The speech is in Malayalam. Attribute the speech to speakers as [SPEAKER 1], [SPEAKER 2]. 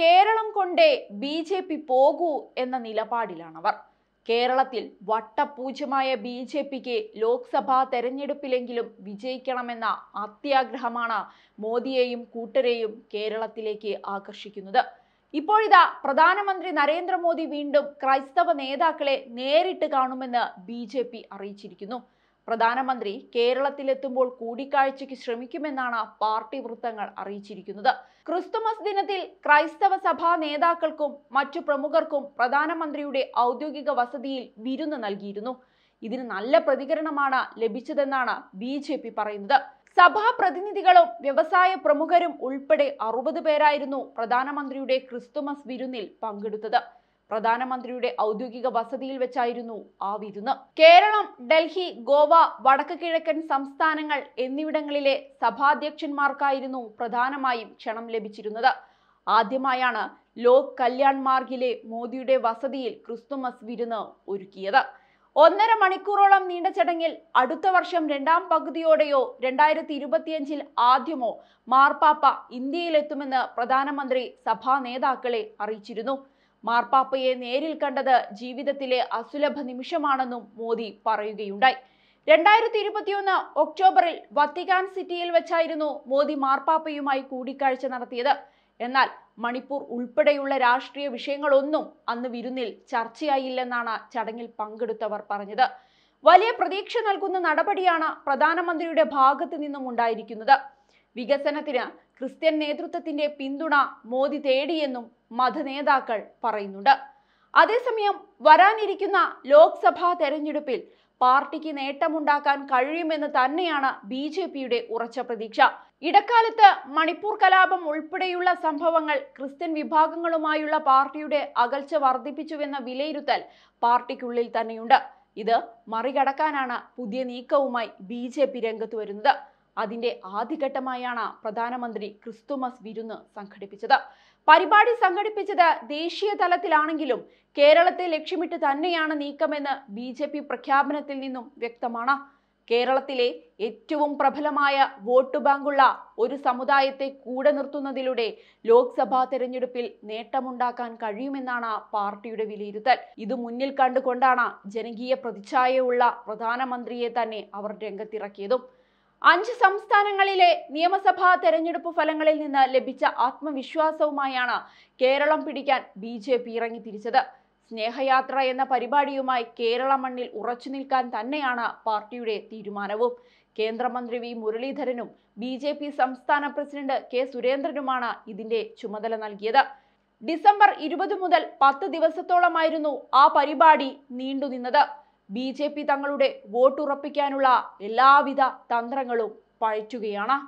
[SPEAKER 1] കേരളം കൊണ്ടേ ബി ജെ പി പോകൂ എന്ന നിലപാടിലാണവർ കേരളത്തിൽ വട്ടപൂജ്യമായ ബി ജെ പിക്ക് ലോക്സഭാ തെരഞ്ഞെടുപ്പിലെങ്കിലും വിജയിക്കണമെന്ന അത്യാഗ്രഹമാണ് മോദിയെയും കൂട്ടരെയും കേരളത്തിലേക്ക് ആകർഷിക്കുന്നത് ഇപ്പോഴിതാ പ്രധാനമന്ത്രി നരേന്ദ്രമോദി വീണ്ടും ക്രൈസ്തവ നേതാക്കളെ നേരിട്ട് കാണുമെന്ന് ബി അറിയിച്ചിരിക്കുന്നു പ്രധാനമന്ത്രി കേരളത്തിലെത്തുമ്പോൾ കൂടിക്കാഴ്ചയ്ക്ക് ശ്രമിക്കുമെന്നാണ് പാർട്ടി വൃത്തങ്ങൾ അറിയിച്ചിരിക്കുന്നത് ക്രിസ്തുമസ് ദിനത്തിൽ ക്രൈസ്തവ സഭാ നേതാക്കൾക്കും മറ്റു പ്രമുഖർക്കും പ്രധാനമന്ത്രിയുടെ ഔദ്യോഗിക വസതിയിൽ വിരുന്ന് നൽകിയിരുന്നു ഇതിന് നല്ല പ്രതികരണമാണ് ലഭിച്ചതെന്നാണ് ബി ജെ പി പറയുന്നത് സഭാ പ്രതിനിധികളും വ്യവസായ പ്രമുഖരും ഉൾപ്പെടെ അറുപത് പേരായിരുന്നു പ്രധാനമന്ത്രിയുടെ ക്രിസ്തുമസ് വിരുന്നിൽ പങ്കെടുത്തത് പ്രധാനമന്ത്രിയുടെ ഔദ്യോഗിക വസതിയിൽ വെച്ചായിരുന്നു ആ വിരുന്ന് കേരളം ഡൽഹി ഗോവ വടക്ക് കിഴക്കൻ സംസ്ഥാനങ്ങൾ എന്നിവിടങ്ങളിലെ സഭാധ്യക്ഷന്മാർക്കായിരുന്നു പ്രധാനമായും ക്ഷണം ലഭിച്ചിരുന്നത് ആദ്യമായാണ് ലോക് കല്യാൺ മാർഗിലെ മോദിയുടെ വസതിയിൽ ക്രിസ്തുമസ് വിരുന്ന് ഒരുക്കിയത് ഒന്നര മണിക്കൂറോളം നീണ്ട ചടങ്ങിൽ അടുത്ത വർഷം രണ്ടാം പകുതിയോടെയോ രണ്ടായിരത്തി ഇരുപത്തിയഞ്ചിൽ ആദ്യമോ മാർപ്പാപ്പ ഇന്ത്യയിലെത്തുമെന്ന് പ്രധാനമന്ത്രി സഭാ നേതാക്കളെ അറിയിച്ചിരുന്നു മാർപ്പാപ്പയെ നേരിൽ കണ്ടത് ജീവിതത്തിലെ അസുലഭ നിമിഷമാണെന്നും മോദി പറയുകയുണ്ടായി രണ്ടായിരത്തി ഇരുപത്തിയൊന്ന് ഒക്ടോബറിൽ വത്തിക്കാൻ സിറ്റിയിൽ വെച്ചായിരുന്നു മോദി മാർപ്പാപ്പയുമായി കൂടിക്കാഴ്ച നടത്തിയത് എന്നാൽ മണിപ്പൂർ ഉൾപ്പെടെയുള്ള രാഷ്ട്രീയ വിഷയങ്ങളൊന്നും അന്ന് വിരുന്നിൽ ചർച്ചയായില്ലെന്നാണ് ചടങ്ങിൽ പങ്കെടുത്തവർ പറഞ്ഞത് വലിയ പ്രതീക്ഷ നൽകുന്ന നടപടിയാണ് പ്രധാനമന്ത്രിയുടെ ഭാഗത്തു നിന്നും ഉണ്ടായിരിക്കുന്നത് വികസനത്തിന് ക്രിസ്ത്യൻ നേതൃത്വത്തിന്റെ പിന്തുണ മോദി തേടിയെന്നും മതനേതാക്കൾ പറയുന്നുണ്ട് അതേസമയം വരാനിരിക്കുന്ന ലോക്സഭാ തെരഞ്ഞെടുപ്പിൽ പാർട്ടിക്ക് നേട്ടമുണ്ടാക്കാൻ കഴിയുമെന്ന് തന്നെയാണ് ബി ജെ പിയുടെ ഉറച്ച പ്രതീക്ഷ ഇടക്കാലത്ത് മണിപ്പൂർ കലാപം ഉൾപ്പെടെയുള്ള സംഭവങ്ങൾ ക്രിസ്ത്യൻ വിഭാഗങ്ങളുമായുള്ള പാർട്ടിയുടെ അകൽച്ച വർദ്ധിപ്പിച്ചുവെന്ന വിലയിരുത്തൽ പാർട്ടിക്കുള്ളിൽ തന്നെയുണ്ട് ഇത് മറികടക്കാനാണ് പുതിയ നീക്കവുമായി ബി രംഗത്ത് വരുന്നത് അതിന്റെ ആദ്യഘട്ടമായാണ് പ്രധാനമന്ത്രി ക്രിസ്തുമസ് വിരുന്ന് സംഘടിപ്പിച്ചത് പരിപാടി സംഘടിപ്പിച്ചത് ദേശീയ തലത്തിലാണെങ്കിലും കേരളത്തെ ലക്ഷ്യമിട്ട് തന്നെയാണ് നീക്കമെന്ന് ബി ജെ പി പ്രഖ്യാപനത്തിൽ നിന്നും വ്യക്തമാണ് കേരളത്തിലെ ഏറ്റവും പ്രബലമായ വോട്ട് ബാങ്കുള്ള ഒരു സമുദായത്തെ കൂടെ നിർത്തുന്നതിലൂടെ ലോക്സഭാ തെരഞ്ഞെടുപ്പിൽ നേട്ടമുണ്ടാക്കാൻ കഴിയുമെന്നാണ് പാർട്ടിയുടെ വിലയിരുത്തൽ ഇത് മുന്നിൽ കണ്ടുകൊണ്ടാണ് ജനകീയ പ്രതിച്ഛായയുള്ള പ്രധാനമന്ത്രിയെ തന്നെ അവർ രംഗത്തിറക്കിയതും അഞ്ച് സംസ്ഥാനങ്ങളിലെ നിയമസഭാ തെരഞ്ഞെടുപ്പ് ഫലങ്ങളിൽ നിന്ന് ലഭിച്ച ആത്മവിശ്വാസവുമായാണ് കേരളം പിടിക്കാൻ ബി ജെ പി ഇറങ്ങി തിരിച്ചത് സ്നേഹയാത്ര എന്ന പരിപാടിയുമായി കേരള മണ്ണിൽ ഉറച്ചു നിൽക്കാൻ തന്നെയാണ് പാർട്ടിയുടെ തീരുമാനവും കേന്ദ്രമന്ത്രി വി മുരളീധരനും ബി ജെ പി സംസ്ഥാന പ്രസിഡന്റ് കെ സുരേന്ദ്രനുമാണ് ഇതിന്റെ ചുമതല നൽകിയത് ഡിസംബർ ഇരുപത് മുതൽ പത്ത് ദിവസത്തോളമായിരുന്നു ആ പരിപാടി നീണ്ടുനിന്നത് ബി ജെ പി തങ്ങളുടെ വോട്ടുറപ്പിക്കാനുള്ള എല്ലാവിധ തന്ത്രങ്ങളും പഴിക്കുകയാണ്